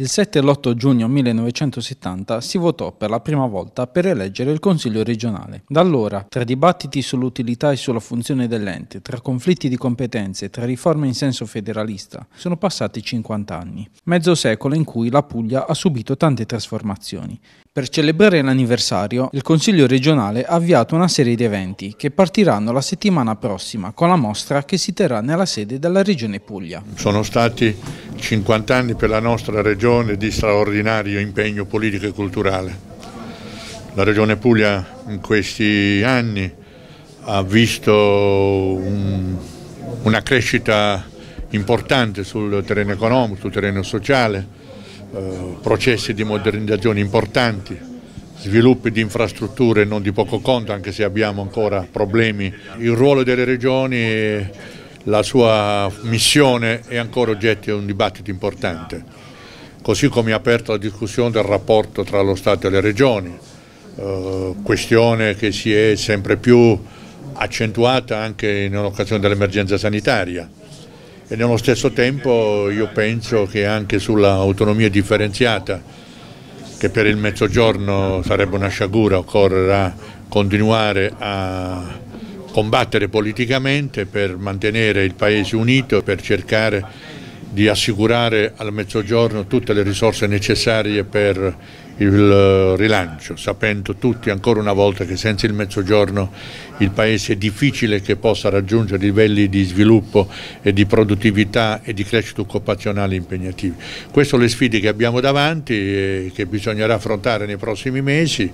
Il 7 e l'8 giugno 1970 si votò per la prima volta per eleggere il Consiglio regionale. Da allora, tra dibattiti sull'utilità e sulla funzione dell'ente, tra conflitti di competenze, e tra riforme in senso federalista, sono passati 50 anni, mezzo secolo in cui la Puglia ha subito tante trasformazioni. Per celebrare l'anniversario, il Consiglio regionale ha avviato una serie di eventi che partiranno la settimana prossima con la mostra che si terrà nella sede della Regione Puglia. Sono stati 50 anni per la nostra regione di straordinario impegno politico e culturale. La regione Puglia in questi anni ha visto un, una crescita importante sul terreno economico, sul terreno sociale, eh, processi di modernizzazione importanti, sviluppi di infrastrutture non di poco conto anche se abbiamo ancora problemi. Il ruolo delle regioni è la sua missione è ancora oggetto di un dibattito importante, così come è aperta la discussione del rapporto tra lo Stato e le regioni, eh, questione che si è sempre più accentuata anche in occasione dell'emergenza sanitaria e nello stesso tempo io penso che anche sull'autonomia differenziata che per il mezzogiorno sarebbe una sciagura, occorrerà continuare a combattere politicamente per mantenere il Paese unito, per cercare di assicurare al Mezzogiorno tutte le risorse necessarie per il rilancio, sapendo tutti ancora una volta che senza il Mezzogiorno il Paese è difficile che possa raggiungere livelli di sviluppo e di produttività e di crescita occupazionale impegnativi. Queste sono le sfide che abbiamo davanti e che bisognerà affrontare nei prossimi mesi.